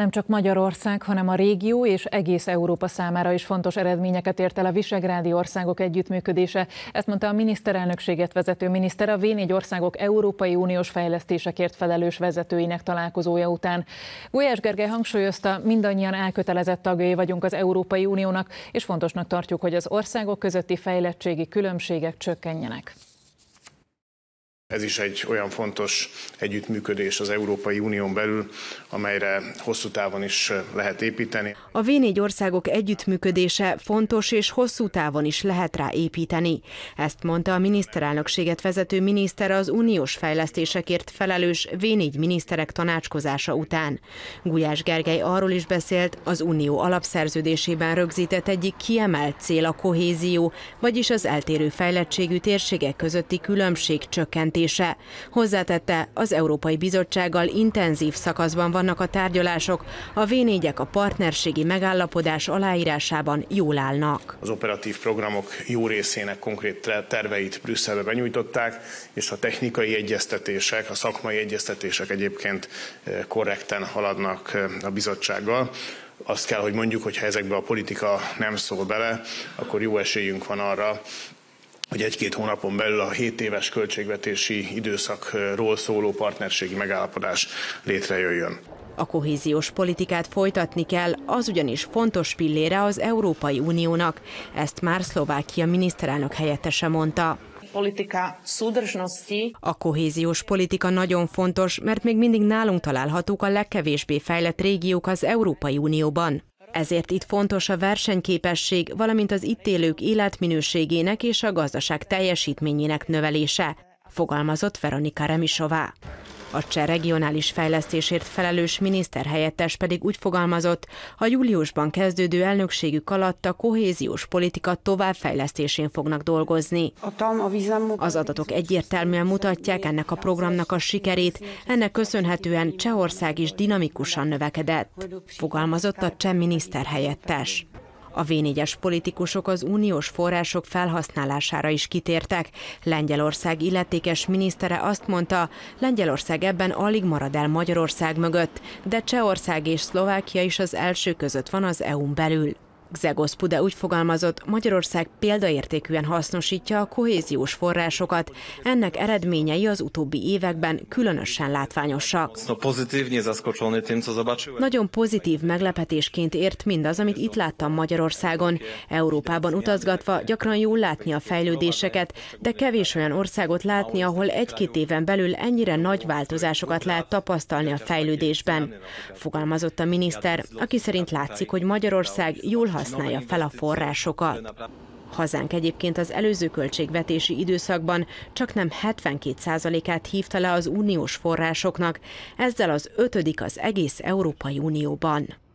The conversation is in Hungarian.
Nem csak Magyarország, hanem a régió és egész Európa számára is fontos eredményeket ért el a visegrádi országok együttműködése. Ezt mondta a miniszterelnökséget vezető miniszter a V4 országok Európai Uniós fejlesztésekért felelős vezetőinek találkozója után. Gulyás Gergely hangsúlyozta, mindannyian elkötelezett tagjai vagyunk az Európai Uniónak, és fontosnak tartjuk, hogy az országok közötti fejlettségi különbségek csökkenjenek. Ez is egy olyan fontos együttműködés az Európai Unión belül, amelyre hosszú távon is lehet építeni. A V4 országok együttműködése fontos és hosszú távon is lehet rá építeni. Ezt mondta a miniszterelnökséget vezető miniszter az uniós fejlesztésekért felelős V4 miniszterek tanácskozása után. Gulyás Gergely arról is beszélt, az unió alapszerződésében rögzített egyik kiemelt cél a kohézió, vagyis az eltérő fejlettségű térségek közötti különbség csökkentése megszüntetése. Hozzátette, az Európai Bizottsággal intenzív szakaszban vannak a tárgyalások, a v a partnerségi megállapodás aláírásában jól állnak. Az operatív programok jó részének konkrét terveit Brüsszelbe benyújtották, és a technikai egyeztetések, a szakmai egyeztetések egyébként eh, korrekten haladnak eh, a bizottsággal azt kell, hogy mondjuk, hogy ha ezekbe a politika nem szól bele, akkor jó esélyünk van arra, hogy egy-két hónapon belül a 7 éves költségvetési időszakról szóló partnerségi megállapodás létrejöjjön. A kohéziós politikát folytatni kell, az ugyanis fontos pillére az Európai Uniónak. Ezt már Szlovákia miniszterelnök helyettese mondta. A kohéziós politika nagyon fontos, mert még mindig nálunk találhatók a legkevésbé fejlett régiók az Európai Unióban. Ezért itt fontos a versenyképesség, valamint az itt élők életminőségének és a gazdaság teljesítményének növelése, fogalmazott Veronika Remisová. A cseh regionális fejlesztésért felelős miniszterhelyettes pedig úgy fogalmazott, a júliusban kezdődő elnökségük alatt a kohéziós politika továbbfejlesztésén fognak dolgozni. Az adatok egyértelműen mutatják ennek a programnak a sikerét, ennek köszönhetően Csehország is dinamikusan növekedett, fogalmazott a cseh miniszterhelyettes. A v politikusok az uniós források felhasználására is kitértek. Lengyelország illetékes minisztere azt mondta, Lengyelország ebben alig marad el Magyarország mögött, de Csehország és Szlovákia is az első között van az EU-n belül. Zegoszpude úgy fogalmazott, Magyarország példaértékűen hasznosítja a kohéziós forrásokat, ennek eredményei az utóbbi években különösen látványosak. Nagyon pozitív meglepetésként ért mindaz, amit itt láttam Magyarországon. Európában utazgatva gyakran jól látni a fejlődéseket, de kevés olyan országot látni, ahol egy-két éven belül ennyire nagy változásokat lehet tapasztalni a fejlődésben. Fogalmazott a miniszter, aki szerint látszik, hogy Magyarország jól használja fel a forrásokat. Hazánk egyébként az előző költségvetési időszakban csak nem 72%-át hívta le az uniós forrásoknak, ezzel az ötödik az egész Európai Unióban.